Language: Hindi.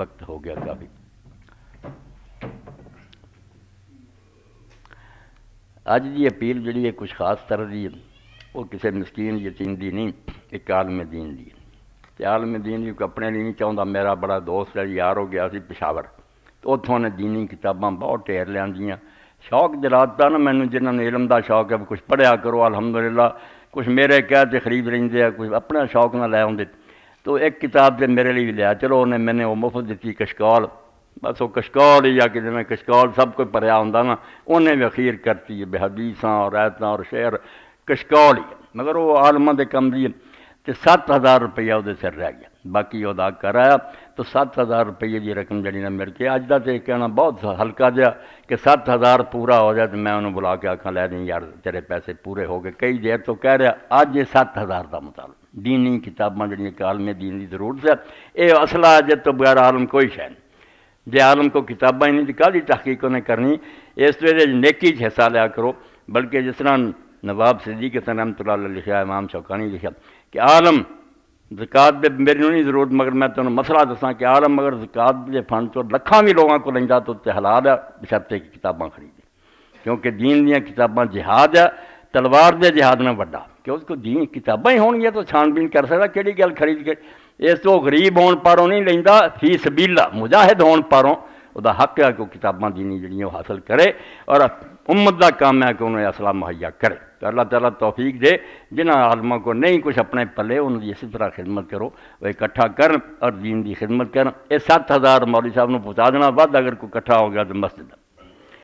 वक्त हो गया काफ़ी अभी अज की अपील जी कुछ खास तरह की वो किसी मस्कीन यतीम की नहीं एक आलम दीन की दी। आलम दीन जी अपने लिए नहीं चाहता मेरा बड़ा दोस्त है यार हो गया पिशावर तो उतों ने दीनी किताबा बहुत ढेर लिया शौक दिलाता ना मैंने जिन्होंने इलम का शौक है कुछ पढ़िया करो अलहमदुल्ला कुछ मेरे कहते खरीद लेंदे कुछ अपना शौक ना लै आते तो एक किताब जब मेरे लिए लिया चलो उन्हें मैंने वो मुफ्त दी कशकौल बस वो कशकौल ही आके जमें कशकौल सब कोई भरया हों ना उन्हें भी अखीर करती है बेहदीसा और रायतं और शेर कशकौल ही मगर वो आलमा के कम दिए तो सत्त हज़ार रुपया वो सिर रह गया बाकी वह कराया तो सत्त हज़ार रुपये की रकम जड़ी ना मिल के अज का तो कहना बहुत हल्का जहा कि सत्त हज़ार पूरा हो जाए तो मैं उन्होंने बुला के आखा लै नहीं यार तेरे पैसे पूरे हो गए कई देर तो कह रहा अज ये सत्त हज़ार का मुताल दीनी किताबां जेह्ड़ियां कालमे दीन की जरूरत है एह् असला जे तो बगैर आलम कोई शह नहीं जे आलम को किताबा ही नहीं तो काली तहकीक उन्हें करनी इस एह्दे नेकी च हिस्सा लिया करो बल्कि जिस तरह नवाब तरह रहमतुल्लाह अलैह लिखा इमाम शौकानी लिखा कि आलम जकात दे मेरी नहीं जरूरत मगर मैं तुम्हें मसला दसा कि आलम अगर जकात के फंड चो तो लख भी लोगों को लेंदा तो उत्ते हलाल ऐ बशर्ते कि खरीदे क्योंकि दीन दिन किताबा जिहाद है तलवार के जिहाद में व्डा कि उसको जी किताबा ही होनी तो छानबीन कर सकता कि गल खरीद के इस तो गरीब होने परों नहीं लगा फीस बीला मुजाहिद होने परों वह हक है कि किताबा दीनी जी हासिल करे और उम्मत का काम है कि उन्होंने असला मुहैया करे तो अल्लाह तला तोफीक दे जिन्हें आलमों को नहीं कुछ अपने पले उन्होंने इसी तरह खिदमत करो वह इकट्ठा कर और जीन की खिदमत कर सत्त हज़ार मौली साहब न पहुँचा देना वाद अगर कोई कट्ठा हो गया तो मस्जिद